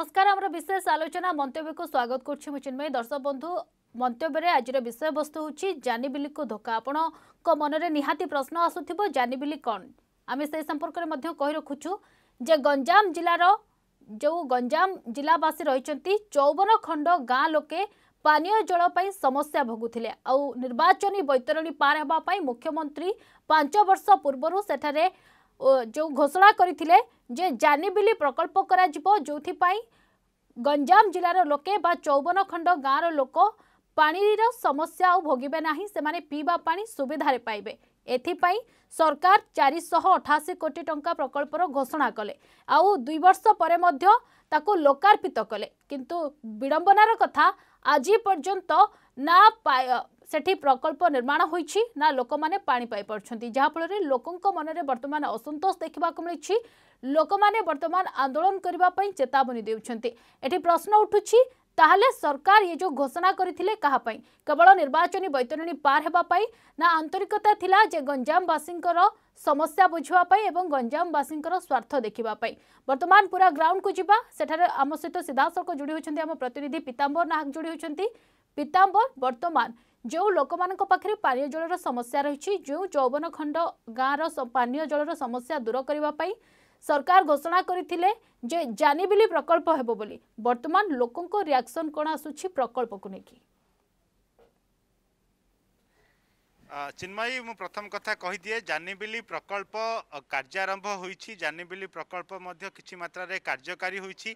নমস্কার আমার বিশেষ আলোচনা মন্তব্যকে স্বাগত করছি মু চিন্ময় দর্শক বন্ধু মন্তব্যের আজর বিষয়বস্তু হচ্ছে জানিবিলিকু ধোকা আপনার মনরে নিহাতি প্রশ্ন আসুথিব জানিবিলি কণ আমি সেই সম্পর্কের মধ্যে কই রাখুছু যে গঞ্জাম জেলার যে গঞ্জাম জেলাবাসী রয়েছেন চৌবন খণ্ড গাঁ লোকে ପାନୀୟ ଜଳ ପାଇଁ ସମସ୍ୟା ଭୋଗୁଥିଲେ ଆଉ ନିର୍ବାଚନୀ ବୈତରଣୀ ପାର ହେବା ପାଇଁ ମୁଖ୍ୟମନ୍ତ୍ରୀ ପାଞ୍ଚ ବର୍ଷ ପୂର୍ବରୁ ସେଠାରେ ଯେଉଁ ଘୋଷଣା କରିଥିଲେ ଯେ ଜାନିବିଲି ପ୍ରକଳ୍ପ କରାଯିବ ଯେଉଁଥିପାଇଁ ଗଞ୍ଜାମ ଜିଲ୍ଲାର ଲୋକେ ବା ଚଉବନ ଖଣ୍ଡ ଗାଁର ଲୋକ ପାଣିର ସମସ୍ୟା ଆଉ ଭୋଗିବେ ନାହିଁ ସେମାନେ ପିଇବା ପାଣି ସୁବିଧାରେ ପାଇବେ ଏଥିପାଇଁ ସରକାର ଚାରିଶହ ଅଠାଅଶୀ କୋଟି ଟଙ୍କା ପ୍ରକଳ୍ପର ଘୋଷଣା କଲେ ଆଉ ଦୁଇ ବର୍ଷ ପରେ ମଧ୍ୟ ତାକୁ ଲୋକାର୍ପିତ କଲେ କିନ୍ତୁ ବିଡ଼ମ୍ବନାର କଥା ଆଜି ପର୍ଯ୍ୟନ୍ତ ନା ସେଠି ପ୍ରକଳ୍ପ ନିର୍ମାଣ ହୋଇଛି ନା ଲୋକମାନେ ପାଣି ପାଇପାରୁଛନ୍ତି ଯାହାଫଳରେ ଲୋକଙ୍କ ମନରେ ବର୍ତ୍ତମାନ ଅସନ୍ତୋଷ ଦେଖିବାକୁ ମିଳିଛି ଲୋକମାନେ ବର୍ତ୍ତମାନ ଆନ୍ଦୋଳନ କରିବା ପାଇଁ ଚେତାବନୀ ଦେଉଛନ୍ତି ଏଠି ପ୍ରଶ୍ନ ଉଠୁଛି ତାହେଲେ ସରକାର ଏ ଯେଉଁ ଘୋଷଣା କରିଥିଲେ କାହା ପାଇଁ କେବଳ ନିର୍ବାଚନୀ ବୈତରଣୀ ପାର ହେବା ପାଇଁ ନା ଆନ୍ତରିକତା ଥିଲା ଯେ ଗଞ୍ଜାମବାସୀଙ୍କର ସମସ୍ୟା ବୁଝିବା ପାଇଁ ଏବଂ ଗଞ୍ଜାମବାସୀଙ୍କର ସ୍ୱାର୍ଥ ଦେଖିବା ପାଇଁ ବର୍ତ୍ତମାନ ପୁରା ଗ୍ରାଉଣ୍ଡକୁ ଯିବା ସେଠାରେ ଆମ ସହିତ ସିଧାସଳଖ ଯୋଡ଼ି ହେଉଛନ୍ତି ଆମ ପ୍ରତିନିଧି ପିତାମ୍ବର ନାହକ ଯୋଡ଼ି ହେଉଛନ୍ତି ପିତାମ୍ବର ବର୍ତ୍ତମାନ ଯେଉଁ ଲୋକମାନଙ୍କ ପାଖରେ ପାନୀୟ ଜଳର ସମସ୍ୟା ରହିଛି ଯେଉଁ ଯୌବନଖଣ୍ଡ ଗାଁର ପାନୀୟ ଜଳର ସମସ୍ୟା ଦୂର କରିବା ପାଇଁ ସରକାର ଘୋଷଣା କରିଥିଲେ ଯେ ଜାନିବିଲି ପ୍ରକଳ୍ପ ହେବ ବୋଲି ବର୍ତ୍ତମାନ ଲୋକଙ୍କ ରିଆକ୍ସନ୍ କ'ଣ ଆସୁଛି ପ୍ରକଳ୍ପକୁ ନେଇକି ଚିନ୍ମୟୀ ମୁଁ ପ୍ରଥମ କଥା କହିଦିଏ ଜାନିବିଲି ପ୍ରକଳ୍ପ କାର୍ଯ୍ୟାରମ୍ଭ ହୋଇଛି ଜାନିବିଲି ପ୍ରକଳ୍ପ ମଧ୍ୟ କିଛି ମାତ୍ରାରେ କାର୍ଯ୍ୟକାରୀ ହୋଇଛି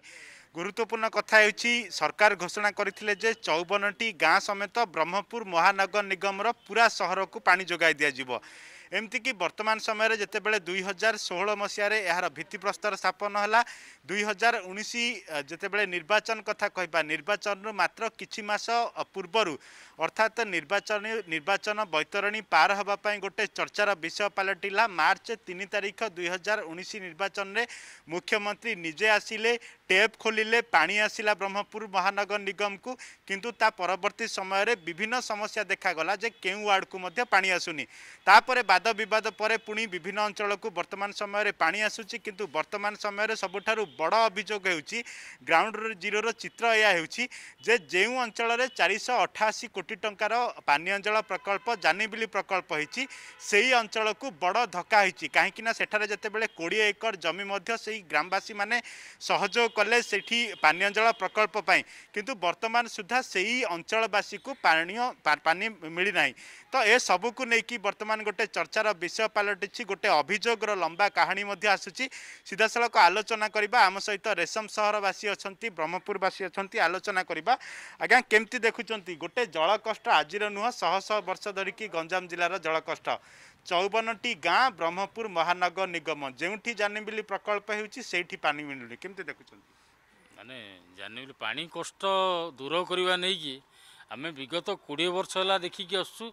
ଗୁରୁତ୍ୱପୂର୍ଣ୍ଣ କଥା ହେଉଛି ସରକାର ଘୋଷଣା କରିଥିଲେ ଯେ ଚଉବନଟି ଗାଁ ସମେତ ବ୍ରହ୍ମପୁର ମହାନଗର ନିଗମର ପୁରା ସହରକୁ ପାଣି ଯୋଗାଇ ଦିଆଯିବ ଏମିତିକି ବର୍ତ୍ତମାନ ସମୟରେ ଯେତେବେଳେ ଦୁଇ ହଜାର ଷୋହଳ ମସିହାରେ ଏହାର ଭିତ୍ତିପ୍ରସ୍ତର ସ୍ଥାପନ ହେଲା ଦୁଇ ହଜାର ଉଣେଇଶ ଯେତେବେଳେ ନିର୍ବାଚନ କଥା କହିବା ନିର୍ବାଚନରୁ ମାତ୍ର କିଛି ମାସ ପୂର୍ବରୁ ଅର୍ଥାତ୍ ନିର୍ବାଚନ ନିର୍ବାଚନ ବୈତରଣୀ ପାର ହେବା ପାଇଁ ଗୋଟିଏ ଚର୍ଚ୍ଚାର ବିଷୟ ପାଲଟିଲା ମାର୍ଚ୍ଚ ତିନି ତାରିଖ ଦୁଇହଜାର ଉଣେଇଶ ନିର୍ବାଚନରେ ମୁଖ୍ୟମନ୍ତ୍ରୀ ନିଜେ ଆସିଲେ ଟେପ୍ ଖୋଲିଲେ ପାଣି ଆସିଲା ବ୍ରହ୍ମପୁର ମହାନଗର ନିଗମକୁ କିନ୍ତୁ ତା ପରବର୍ତ୍ତୀ ସମୟରେ ବିଭିନ୍ନ ସମସ୍ୟା ଦେଖାଗଲା ଯେ କେଉଁ ୱାର୍ଡ଼କୁ ମଧ୍ୟ ପାଣି ଆସୁନି ତାପରେ ବାଦ ବିବାଦ ପରେ ପୁଣି ବିଭିନ୍ନ ଅଞ୍ଚଳକୁ ବର୍ତ୍ତମାନ ସମୟରେ ପାଣି ଆସୁଛି କିନ୍ତୁ ବର୍ତ୍ତମାନ ସମୟରେ ସବୁଠାରୁ ବଡ଼ ଅଭିଯୋଗ ହେଉଛି ଗ୍ରାଉଣ୍ଡ ଜିରୋର ଚିତ୍ର ଏହା ହେଉଛି ଯେ ଯେଉଁ ଅଞ୍ଚଳରେ ଚାରିଶହ ଅଠାଅଶୀ କୋଟି ଟଙ୍କାର ପାନୀୟ ଜଳ ପ୍ରକଳ୍ପ ଜାନିବିଲି ପ୍ରକଳ୍ପ ହୋଇଛି ସେହି ଅଞ୍ଚଳକୁ ବଡ଼ ଧକ୍କା ହୋଇଛି କାହିଁକିନା ସେଠାରେ ଯେତେବେଳେ କୋଡ଼ିଏ ଏକର ଜମି ମଧ୍ୟ ସେହି ଗ୍ରାମବାସୀମାନେ ସହଯୋଗ କଲେ ସେଠି ପାନୀୟ ଜଳ ପ୍ରକଳ୍ପ ପାଇଁ କିନ୍ତୁ ବର୍ତ୍ତମାନ ସୁଦ୍ଧା ସେହି ଅଞ୍ଚଳବାସୀକୁ ପାନୀୟ ପାନି ମିଳିନାହିଁ ତ ଏସବୁକୁ ନେଇକି ବର୍ତ୍ତମାନ ଗୋଟେ ଚର୍ଚ୍ଚାର ବିଷୟ ପାଲଟିଛି ଗୋଟେ ଅଭିଯୋଗର ଲମ୍ବା କାହାଣୀ ମଧ୍ୟ ଆସୁଛି ସିଧାସଳଖ ଆଲୋଚନା କରିବା ଆମ ସହିତ ରେଶମ ସହରବାସୀ ଅଛନ୍ତି ବ୍ରହ୍ମପୁରବାସୀ ଅଛନ୍ତି ଆଲୋଚନା କରିବା ଆଜ୍ଞା କେମିତି ଦେଖୁଛନ୍ତି ଗୋଟେ ଜଳ ଜଳକଷ୍ଟ ଆଜିର ନୁହଁ ଶହ ଶହ ବର୍ଷ ଧରିକି ଗଞ୍ଜାମ ଜିଲ୍ଲାର ଜଳକଷ୍ଟ ଚଉବନଟି ଗାଁ ବ୍ରହ୍ମପୁର ମହାନଗର ନିଗମ ଯେଉଁଠି ଜାନିବିଲି ପ୍ରକଳ୍ପ ହେଉଛି ସେଇଠି ପାଣି ମିଳୁନି କେମିତି ଦେଖୁଛନ୍ତି ମାନେ ଜାନିବିଲି ପାଣି କଷ୍ଟ ଦୂର କରିବା ନେଇକି ଆମେ ବିଗତ କୋଡ଼ିଏ ବର୍ଷ ହେଲା ଦେଖିକି ଆସୁଛୁ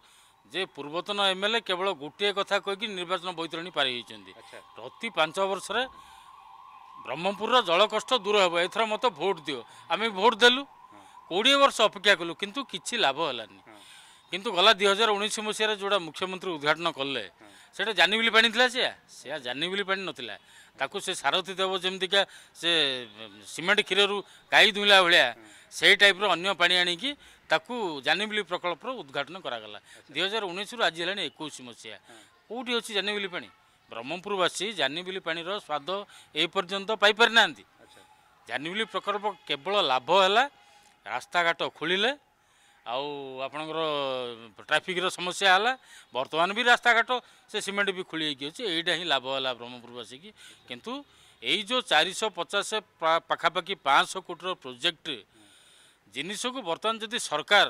ଯେ ପୂର୍ବତନ ଏମ୍ ଏଲ୍ ଏ କେବଳ ଗୋଟିଏ କଥା କହିକି ନିର୍ବାଚନ ବୈତରଣୀ ପାରି ହେଇଛନ୍ତି ପ୍ରତି ପାଞ୍ଚ ବର୍ଷରେ ବ୍ରହ୍ମପୁରର ଜଳ କଷ୍ଟ ଦୂର ହେବ ଏଥର ମୋତେ ଭୋଟ୍ ଦିଅ ଆମେ ଭୋଟ୍ ଦେଲୁ କୋଡ଼ିଏ ବର୍ଷ ଅପେକ୍ଷା କଲୁ କିନ୍ତୁ କିଛି ଲାଭ ହେଲାନି କିନ୍ତୁ ଗଲା ଦୁଇ ହଜାର ଉଣେଇଶ ମସିହାରେ ଯେଉଁଟା ମୁଖ୍ୟମନ୍ତ୍ରୀ ଉଦ୍ଘାଟନ କଲେ ସେଇଟା ଜାନିବୁଲି ପାଣି ଥିଲା ସେୟା ସେୟା ଜାନିବୁଲି ପାଣି ନଥିଲା ତାକୁ ସେ ସାରଥୀ ଦେବ ଯେମିତିକା ସେ ସିମେଣ୍ଟ କ୍ଷୀରରୁ ଗାଈ ଧୁଇଁଲା ଭଳିଆ ସେଇ ଟାଇପ୍ର ଅନ୍ୟ ପାଣି ଆଣିକି ତାକୁ ଜାନିବୁଲି ପ୍ରକଳ୍ପର ଉଦ୍ଘାଟନ କରାଗଲା ଦୁଇ ହଜାର ଉଣେଇଶରୁ ଆଜି ହେଲାଣି ଏକୋଇଶ ମସିହା କେଉଁଠି ଅଛି ଜାନିବୁଲି ପାଣି ବ୍ରହ୍ମପୁରବାସୀ ଜାନିବୁଲି ପାଣିର ସ୍ୱାଦ ଏପର୍ଯ୍ୟନ୍ତ ପାଇପାରି ନାହାନ୍ତି ଜାନିବୁଲି ପ୍ରକଳ୍ପ କେବଳ ଲାଭ ହେଲା ରାସ୍ତାଘାଟ ଖୋଲିଲେ ଆଉ ଆପଣଙ୍କର ଟ୍ରାଫିକ୍ର ସମସ୍ୟା ହେଲା ବର୍ତ୍ତମାନ ବି ରାସ୍ତାଘାଟ ସେ ସିମେଣ୍ଟ ବି ଖୋଲି ହେଇକି ଅଛି ଏଇଟା ହିଁ ଲାଭ ହେଲା ବ୍ରହ୍ମପୁରବାସୀକି କିନ୍ତୁ ଏଇ ଯେଉଁ ଚାରିଶହ ପଚାଶ ପାଖାପାଖି ପାଞ୍ଚଶହ କୋଟିର ପ୍ରୋଜେକ୍ଟ ଜିନିଷକୁ ବର୍ତ୍ତମାନ ଯଦି ସରକାର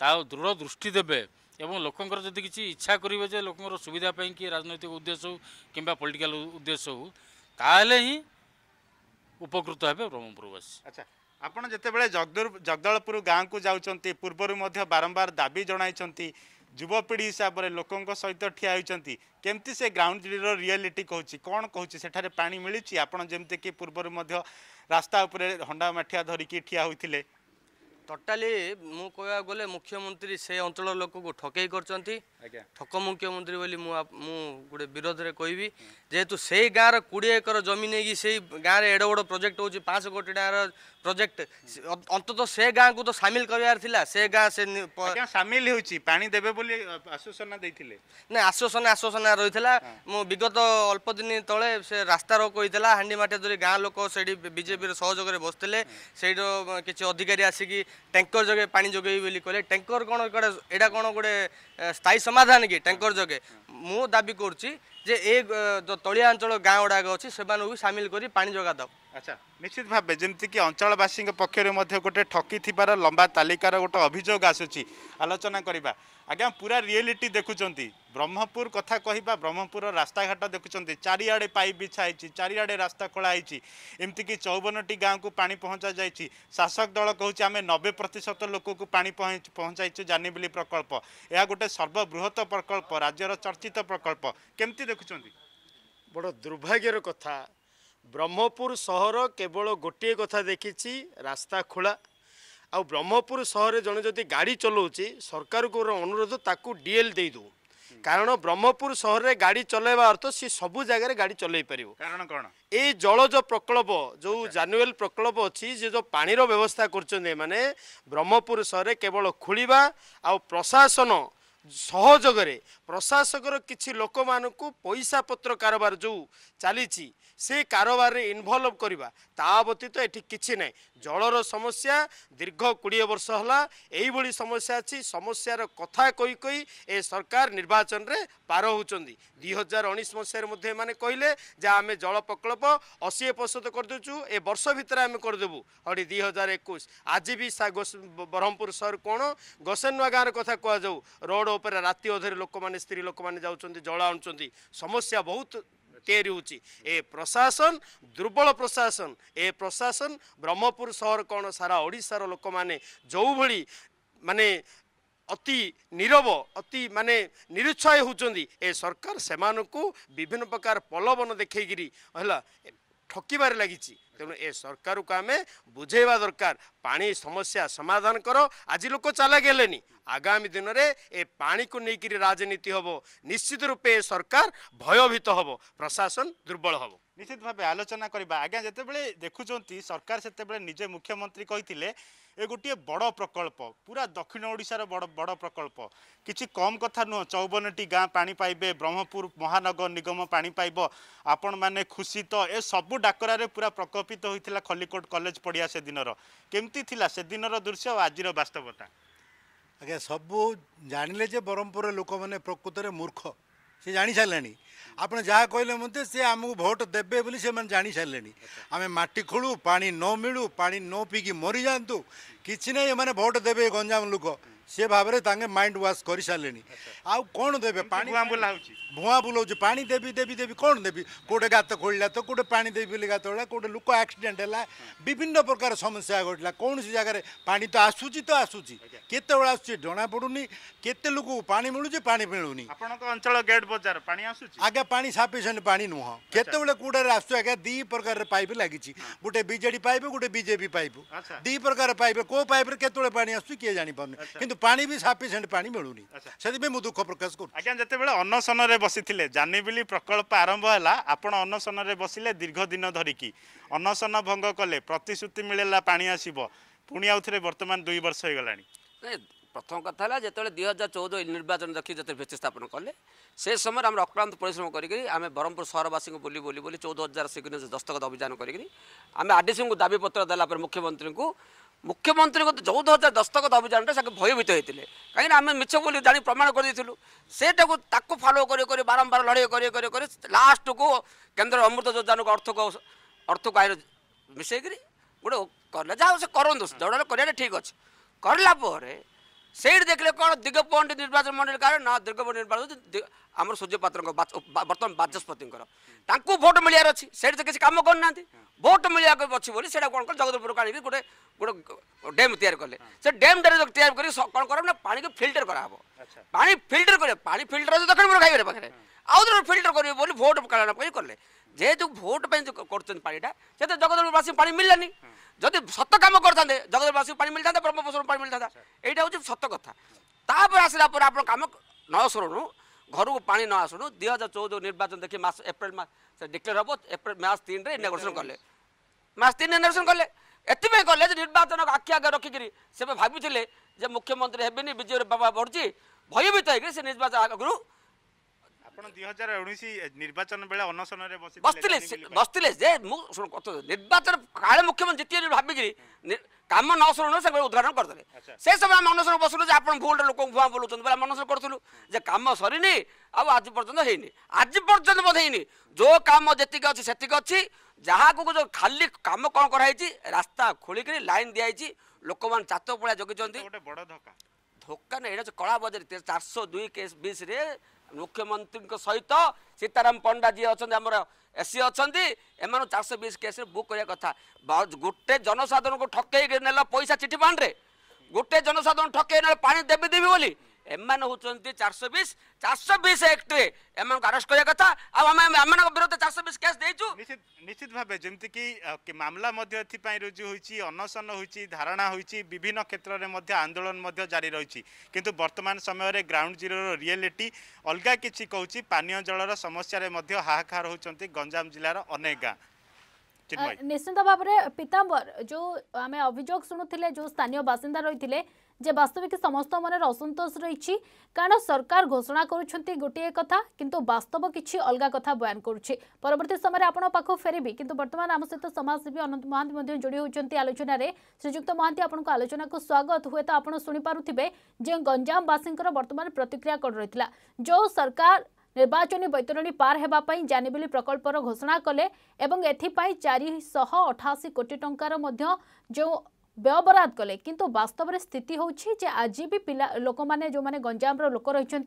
ତା ଦୃଢ଼ ଦୃଷ୍ଟି ଦେବେ এবং লোকঙ্কর যদি কিছু ইচ্ছা করবে যে লোকঙ্কর সুবিধা পাই কি রাজনৈতিক উদ্দেশ্য হোক কিংবা পলিটিক্যাল উদ্দেশ্য হোক তাহলে হি উপকৃত হবে ব্রহ্মপুরবাসী আচ্ছা आप जो जगदुर जगदलपुर गाँक पूर्वहरू बारम्बार दाबी जनइबपिढी हिसाबले लोक सहित ठिया हुन्छ के ग्राउन्ड रियाटी कि कि पाकि पूर्व रास्ता धरिक ठिया टोटाली मुख्यमन्त्री सञ्चालोको ठकेपछि ठक मुख्यमन्त्री मुटे विरोधले कि जु सही गाँ र कि एकर जमिनकि गाँएर एड बड प्रोजेक्ट हुन्छ पाँच कोटी टा ପ୍ରୋଜେକ୍ଟ ଅନ୍ତତଃ ସେ ଗାଁକୁ ତ ସାମିଲ କରିବାର ଥିଲା ସେ ଗାଁ ସେ ସାମିଲ ହେଉଛି ପାଣି ଦେବେ ବୋଲି ଆଶ୍ୱାସନା ଦେଇଥିଲେ ନା ଆଶ୍ୱାସନା ଆଶ୍ୱାସନା ରହିଥିଲା ମୁଁ ବିଗତ ଅଳ୍ପ ଦିନ ତଳେ ସେ ରାସ୍ତା ରୋକ ହୋଇଥିଲା ହାଣ୍ଡିମାଟିଆଦୁରୀ ଗାଁ ଲୋକ ସେଇଠି ବିଜେପିର ସହଯୋଗରେ ବସିଥିଲେ ସେଇର କିଛି ଅଧିକାରୀ ଆସିକି ଟ୍ୟାଙ୍କର ଯୋଗେ ପାଣି ଯୋଗେଇବି ବୋଲି କହିଲେ ଟ୍ୟାଙ୍କର କ'ଣ ଏଇଟା କ'ଣ ଗୋଟେ ସ୍ଥାୟୀ ସମାଧାନ କି ଟ୍ୟାଙ୍କର ଯୋଗେ ମୁଁ ଦାବି କରୁଛି যে এ তলিয়া অঞ্চল গাঁ গুড়াক অছি সেমানকু সামিল করি পানি যোগা দাও আচ্ছা নিশ্চিত ভাবে যেমি কি অঞ্চলবাসী পক্ষর মধ্যে গোটে ঠকি থাকার লম্বা তালিকার গোটে অভিযোগ আসুচি আলোচনা করা আজ্ঞা পুরা রিয়েলিটি দেখুম ব্রহ্মপুর কথা কহবা ব্রহ্মপুর রাস্তাঘাট দেখুম চারিআড়ে পাইপ বিছা হয়েছি চারিআড়ে রাস্তা খোলা হয়েছি কি চৌবনটি গাঁকু পা পৌঁছা যাই শাসক দল কুচি আমি নবে প্রতিশত লোক পা পৌঁছাইছু জানিবিলি প্রকল্প এ গোটে সর্ববৃহৎ প্রকল্প রাজ্যর চর্চিত প্রকল্প কমিটি ଦେଖୁଛନ୍ତି ବଡ଼ ଦୁର୍ଭାଗ୍ୟର କଥା ବ୍ରହ୍ମପୁର ସହର କେବଳ ଗୋଟିଏ କଥା ଦେଖିଛି ରାସ୍ତା ଖୋଳା ଆଉ ବ୍ରହ୍ମପୁର ସହରରେ ଜଣେ ଯଦି ଗାଡ଼ି ଚଲାଉଛି ସରକାରଙ୍କୁ ଅନୁରୋଧ ତାକୁ ଡି ଏଲ୍ ଦେଇଦେବୁ କାରଣ ବ୍ରହ୍ମପୁର ସହରରେ ଗାଡ଼ି ଚଲାଇବା ଅର୍ଥ ସିଏ ସବୁ ଜାଗାରେ ଗାଡ଼ି ଚଲାଇ ପାରିବ କାରଣ କ'ଣ ଏଇ ଜଳଜ ପ୍ରକଳ୍ପ ଯେଉଁ ଜାନୁଏଲ ପ୍ରକଳ୍ପ ଅଛି ସେ ଯେଉଁ ପାଣିର ବ୍ୟବସ୍ଥା କରୁଛନ୍ତି ଏମାନେ ବ୍ରହ୍ମପୁର ସହରରେ କେବଳ ଖୋଳିବା ଆଉ ପ୍ରଶାସନ ସହଯୋଗରେ ପ୍ରଶାସକର କିଛି ଲୋକମାନଙ୍କୁ ପଇସାପତ୍ର କାରବାର ଯେଉଁ ଚାଲିଛି ସେ କାରବାରରେ ଇନଭଲ୍ଭ କରିବା ତା ବ୍ୟତୀତ ଏଠି କିଛି ନାହିଁ ଜଳର ସମସ୍ୟା ଦୀର୍ଘ କୋଡ଼ିଏ ବର୍ଷ ହେଲା ଏଇଭଳି ସମସ୍ୟା ଅଛି ସମସ୍ୟାର କଥା କହି କହି ଏ ସରକାର ନିର୍ବାଚନରେ ପାର ହେଉଛନ୍ତି ଦୁଇ ହଜାର ଉଣେଇଶ ମସିହାରେ ମଧ୍ୟ ଏମାନେ କହିଲେ ଯେ ଆମେ ଜଳ ପ୍ରକଳ୍ପ ଅଶୀ ପ୍ରଶତ କରିଦେଉଛୁ ଏ ବର୍ଷ ଭିତରେ ଆମେ କରିଦେବୁ ହଡ଼ି ଦୁଇ ହଜାର ଏକୋଇଶ ଆଜି ବି ବ୍ରହ୍ମପୁର ସହର କ'ଣ ଗସେନୁଆ ଗାଁର କଥା କୁହାଯାଉ ରୋଡ଼ ଉପରେ ରାତି ଅଧରେ ଲୋକମାନେ ସ୍ତ୍ରୀ ଲୋକମାନେ ଯାଉଛନ୍ତି ଜଳ ଆଣୁଛନ୍ତି ସମସ୍ୟା ବହୁତ ତିଆରି ହେଉଛି ଏ ପ୍ରଶାସନ ଦୁର୍ବଳ ପ୍ରଶାସନ ଏ ପ୍ରଶାସନ ବ୍ରହ୍ମପୁର ସହର କ'ଣ ସାରା ଓଡ଼ିଶାର ଲୋକମାନେ ଯେଉଁଭଳି ମାନେ ଅତି ନିରବ ଅତି ମାନେ ନିରୁଚ୍ଛୟ ହେଉଛନ୍ତି ଏ ସରକାର ସେମାନଙ୍କୁ ବିଭିନ୍ନ ପ୍ରକାର ପଲବନ ଦେଖେଇକିରି ହେଲା ଠକିବାରେ ଲାଗିଛି ତେଣୁ ଏ ସରକାରକୁ ଆମେ ବୁଝେଇବା ଦରକାର ପାଣି ସମସ୍ୟା ସମାଧାନ କର ଆଜି ଲୋକ ଚାଲାକି ହେଲେନି ଆଗାମୀ ଦିନରେ ଏ ପାଣିକୁ ନେଇକିରି ରାଜନୀତି ହେବ ନିଶ୍ଚିତ ରୂପେ ଏ ସରକାର ଭୟଭୀତ ହେବ ପ୍ରଶାସନ ଦୁର୍ବଳ ହେବ ନିଶ୍ଚିତ ଭାବେ ଆଲୋଚନା କରିବା ଆଜ୍ଞା ଯେତେବେଳେ ଦେଖୁଛନ୍ତି ସରକାର ସେତେବେଳେ ନିଜେ ମୁଖ୍ୟମନ୍ତ୍ରୀ କହିଥିଲେ ଏ ଗୋଟିଏ ବଡ଼ ପ୍ରକଳ୍ପ ପୁରା ଦକ୍ଷିଣ ଓଡ଼ିଶାର ବଡ଼ ବଡ଼ ପ୍ରକଳ୍ପ କିଛି କମ୍ କଥା ନୁହଁ ଚଉବନଟି ଗାଁ ପାଣି ପାଇବେ ବ୍ରହ୍ମପୁର ମହାନଗର ନିଗମ ପାଣି ପାଇବ ଆପଣମାନେ ଖୁସି ତ ଏ ସବୁ ଡାକରାରେ ପୁରା ପ୍ରକଳ୍ପ ସ୍ଥାପିତ ହୋଇଥିଲା ଖଲିକୋଟ କଲେଜ ପଡ଼ିଆ ସେଦିନର କେମିତି ଥିଲା ସେଦିନର ଦୃଶ୍ୟ ଆଉ ଆଜିର ବାସ୍ତବତା ଆଜ୍ଞା ସବୁ ଜାଣିଲେ ଯେ ବ୍ରହ୍ମପୁରର ଲୋକମାନେ ପ୍ରକୃତରେ ମୂର୍ଖ ସେ ଜାଣିସାରିଲେଣି ଆପଣ ଯାହା କହିଲେ ମଧ୍ୟ ସେ ଆମକୁ ଭୋଟ୍ ଦେବେ ବୋଲି ସେମାନେ ଜାଣିସାରିଲେଣି ଆମେ ମାଟି ଖୋଳୁ ପାଣି ନ ମିଳୁ ପାଣି ନ ପିଇକି ମରିଯାଆନ୍ତୁ କିଛି ନାହିଁ ଏମାନେ ଭୋଟ୍ ଦେବେ ଗଞ୍ଜାମ ଲୋକ ସେ ଭାବରେ ତାଙ୍କେ ମାଇଣ୍ଡ ୱାଶ୍ କରିସାରିଲେଣି ଆଉ କ'ଣ ଦେବେ ପାଣି ବୁଲା ହେଉଛି ଭୁଆଁ ବୁଲାଉଛି ପାଣି ଦେବି ଦେବି ଦେବି କ'ଣ ଦେବି କେଉଁଟେ ଗାତ ଖୋଳିଲା ତ କେଉଁଟେ ପାଣି ଦେବି ବୋଲି ଗାତ ଖୋଳିଲା କେଉଁଟେ ଲୋକ ଆକ୍ସିଡେଣ୍ଟ ହେଲା ବିଭିନ୍ନ ପ୍ରକାର ସମସ୍ୟା ଘଟିଲା କୌଣସି ଜାଗାରେ ପାଣି ତ ଆସୁଛି ତ ଆସୁଛି କେତେବେଳେ ଆସୁଛି ଜଣାପଡ଼ୁନି କେତେ ଲୋକକୁ ପାଣି ମିଳୁଛି ପାଣି ମିଳୁନି ଆପଣଙ୍କ ଅଞ୍ଚଳ ଗେଟ୍ ବଜାର ପାଣି ଆସୁଛି ଆଜ୍ଞା ପାଣି ସାଫିସିଏଣ୍ଟ ପାଣି ନୁହଁ କେତେବେଳେ କେଉଁଟାରେ ଆସୁଛୁ ଆଜ୍ଞା ଦୁଇ ପ୍ରକାରର ପାଇପ୍ ଲାଗିଛି ଗୋଟେ ବିଜେଡ଼ି ପାଇପ୍ ଗୋଟେ ବିଜେପି ପାଇପ୍ ଦୁଇ ପ୍ରକାର ପାଇପ୍ କେଉଁ ପାଇପ୍ରେ କେତେବେଳେ ପାଣି ଆସୁଛି କିଏ ଜାଣିପାରୁନି କିନ୍ତୁ ପାଣି ବି ସାଫିସିଏଣ୍ଟ ପାଣି ମିଳୁନି ସେଥିପାଇଁ ମୁଁ ଦୁଃଖ ପ୍ରକାଶ କରୁଛି ଆଜ୍ଞା ଯେତେବେଳେ ଅନଶନରେ ବସିଥିଲେ ଜାନିବିଲି ପ୍ରକଳ୍ପ ଆରମ୍ଭ ହେଲା ଆପଣ ଅନଶନରେ ବସିଲେ ଦୀର୍ଘ ଦିନ ଧରିକି ଅନଶନ ଭଙ୍ଗ କଲେ ପ୍ରତିଶ୍ରୁତି ମିଳିଲା ପାଣି ଆସିବ ପୁଣି ଆଉ ଥରେ ବର୍ତ୍ତମାନ ଦୁଇ ବର୍ଷ ହେଇଗଲାଣି ପ୍ରଥମ କଥା ହେଲା ଯେତେବେଳେ ଦୁଇ ହଜାର ଚଉଦ ନିର୍ବାଚନ ଦେଖି ଯେତେବେଳେ ଭିତ୍ତି ସ୍ଥାପନ କଲେ ସେ ସମୟରେ ଆମର ଅକ୍ଳାନ୍ତ ପରିଶ୍ରମ କରିକି ଆମେ ବ୍ରହ୍ମପୁର ସହରବାସୀଙ୍କୁ ବୁଲି ବୁଲି ବୁଲି ଚଉଦ ହଜାର ସିଗ୍ନେଚର ଦସ୍ତଖତ ଅଭିଯାନ କରିକି ଆମେ ଆର୍ଡିସିଙ୍କୁ ଦାବିପତ୍ର ଦେଲା ପରେ ମୁଖ୍ୟମନ୍ତ୍ରୀଙ୍କୁ ମୁଖ୍ୟମନ୍ତ୍ରୀଙ୍କ ଚଉଦ ହଜାର ଦସ୍ତଖତ ଅଭିଯାନରେ ସେ ଭୟଭୀତ ହେଇଥିଲେ କାହିଁକିନା ଆମେ ମିଛ ବୋଲି ଜାଣି ପ୍ରମାଣ କରିଦେଇଥିଲୁ ସେଇଟାକୁ ତାକୁ ଫଲୋ କରି କରି ବାରମ୍ବାର ଲଢ଼େଇ କରି କରି କରି ଲାଷ୍ଟକୁ କେନ୍ଦ୍ର ଅମୃତ ଯୋଜନାକୁ ଅର୍ଥକୁ ଅର୍ଥକୁ ଆଇର ମିଶାଇକିରି ଗୋଟେ କଲେ ଯାହା ସେ କରନ୍ତୁ ଯେଉଁଟା କରିବାଟା ଠିକ୍ ଅଛି କରିଲା ପରେ ସେଇଠି ଦେଖିଲେ କ'ଣ ଦିଗପହଣ୍ଡି ନିର୍ବାଚନ ମଣ୍ଡଳୀ କାହାର ନା ଦିଗପହଣ୍ଡି ନିର୍ବାଚନ ଆମର ସୂର୍ଯ୍ୟ ପାତ୍ରଙ୍କ ବର୍ତ୍ତମାନ ବାଚସ୍ପତିଙ୍କର ତାଙ୍କୁ ଭୋଟ୍ ମିଳିବାର ଅଛି ସେଇଠି ତ କିଛି କାମ କରୁନାହାନ୍ତି ଭୋଟ୍ ମିଳିବାକୁ ଅଛି ବୋଲି ସେଇଟା କ'ଣ କଲେ ଜଗତପୁରକୁ ଆଣିକି ଗୋଟେ ଗୋଟେ ଡ୍ୟାମ୍ ତିଆରି କଲେ ସେ ଡ୍ୟାମ୍ଟାରେ ତିଆରି କରି କ'ଣ କର ନା ପାଣିକୁ ଫିଲ୍ଟର କରାହେବ ପାଣି ଫିଲ୍ଟର କରିବେ ପାଣି ଫିଲ୍ଟର ଅଛି ଦକ୍ଷିଣପୁର ଖାଇବାରେ ପାଖରେ ଆଉ ଥରେ ଫିଲ୍ଟର କରିବେ ବୋଲି ଭୋଟ୍ କାଳନ ପାଇଁ କଲେ जे जो भोट पाँचा त्यहाँदेखि जगदवासी पात कम गरिगदरवासी पाँदा ब्रह्मपू पाँदा एटा सत कथा तर आसलाप नसुनु घरको पाइ नआु दुई हजार चौध निर्वाचन देखि मास एप्र मास डिक्लेयर हेल् मास तिनवेसन कले मास तिनवेसन कले एपी गले निर्वाचनको आखि आगे रकि भा मुख्यमन्त्री हो विजय प्रभाव भयभीत हु निर्वाचन आग्री ଆପଣ ଦୁଇ ହଜାର ଉଣେଇଶ ନିର୍ବାଚନ ବେଳେ ଅନଶନରେ ବସିଥିଲେ ବସିଥିଲେ ଯେ ମୁଁ ଶୁଣ କଥା ନିର୍ବାଚନ କାଳେ ମୁଖ୍ୟମନ୍ତ୍ରୀ ଜିତିବେ ଭାବିକିରି କାମ ନ ଶୁଣୁ ସେ ଉଦ୍ଘାଟନ କରିଦେଲେ ସେ ସମୟରେ ଆମେ ଅନଶନ ବସୁଲୁ ଯେ ଆପଣ ଭୁଲରେ ଲୋକଙ୍କୁ ଭୁଆ ବୋଲୁଛନ୍ତି ବୋଲେ ଆମେ ଅନଶନ କରୁଥିଲୁ ଯେ କାମ ସରିନି ଆଉ ଆଜି ପର୍ଯ୍ୟନ୍ତ ହେଇନି ଆଜି ପର୍ଯ୍ୟନ୍ତ ବୋଧ ହେଇନି ଯେଉଁ କାମ ଯେତିକି ଅଛି ସେତିକି ଅଛି ଯାହାକୁ ଯେଉଁ ଖାଲି କାମ କ'ଣ କରାହେଇଛି ରାସ୍ତା ଖୋଳିକିରି ଲାଇନ୍ ଦିଆହେଇଛି ଲୋକମାନେ ଚାତ ପଳିଆ ଜଗିଛନ୍ତି ଗୋଟେ ବଡ଼ ଧୋକା ଧୋକା ନାହିଁ ଏଇଟା କଳା ବଜାରୀ ଚାରିଶହ ଦୁଇ କେସ୍ ବିଶରେ मुख्यमंत्री सहित सीताराम पंडा जी अच्छा आम एस सी अच्छा एम चार सौ बीस केस बुक करने कथ गोटे जनसाधारण को ठकई ने पैसा चिठी पाने गोटे जनसाधारण ठकई ना पा देवी देवी बोली এমানে হচ্ছেন চারশো বিশ চারশো বিশ একটে এমানক আরেস্ট করা কথা আমি এমানক বিরুদ্ধে চারশো বিশ কেস দিয়েছু নিশ্চিত ভাবে যেমতি কি মামলা মধ্য এথিপাই রুজু হয়েছি অনশন হয়েছি ধারণা হয়েছি বিভিন্ন ক্ষেত্রে মধ্যে আন্দোলন মধ্য জারি রয়েছে কিন্তু বর্তমান সময়ের গ্রাউন্ড জিরোর রিয়েলিটি অলগা কিছু কৌছি পানীয় জলর সমস্যার মধ্য হাহাকার হচ্ছেন গঞ্জাম জেলার অনেক গাঁ নিশ্চিত ভাবে পিতাম্বর যে আমি অভিযোগ শুণুলে যে স্থানীয় বাসিন্দা রয়েছে যে বাস্তবিক সমস্ত মনে অসন্তোষ রয়েছে কারণ সরকার ঘোষণা করছেন গোটিয়ে কথা কিন্তু বাস্তব কিছু অলগা কথা বয়ান করছে পরবর্তী সময় আপনার পাখ ফেরবি কিন্তু বর্তমান আমার সহ সমাজসেবী অনন্ত মহান্তি যোড়ি হচ্ছেন আলোচনার শ্রীযুক্ত মহান্তি আপনার আলোচনা স্বাগত হুয়েত আপনার শুনেপুবে যে গঞ্জামবাসীর বর্তমান প্রতিক্রিয়া কণ রয়েছে যে সরকার ନିର୍ବାଚନୀ ବୈତରଣୀ ପାର ହେବା ପାଇଁ ଜାନିବିଲି ପ୍ରକଳ୍ପର ଘୋଷଣା କଲେ ଏବଂ ଏଥିପାଇଁ ଚାରିଶହ ଅଠାଅଶୀ କୋଟି ଟଙ୍କାର ମଧ୍ୟ ଯେଉଁ ব্যয়বরাদ কলে কিন্তু বাস্তবের স্থিতি হচ্ছে যে আজি বি পিলা লোক মানে যে গঞ্জামর লোক রয়েছেন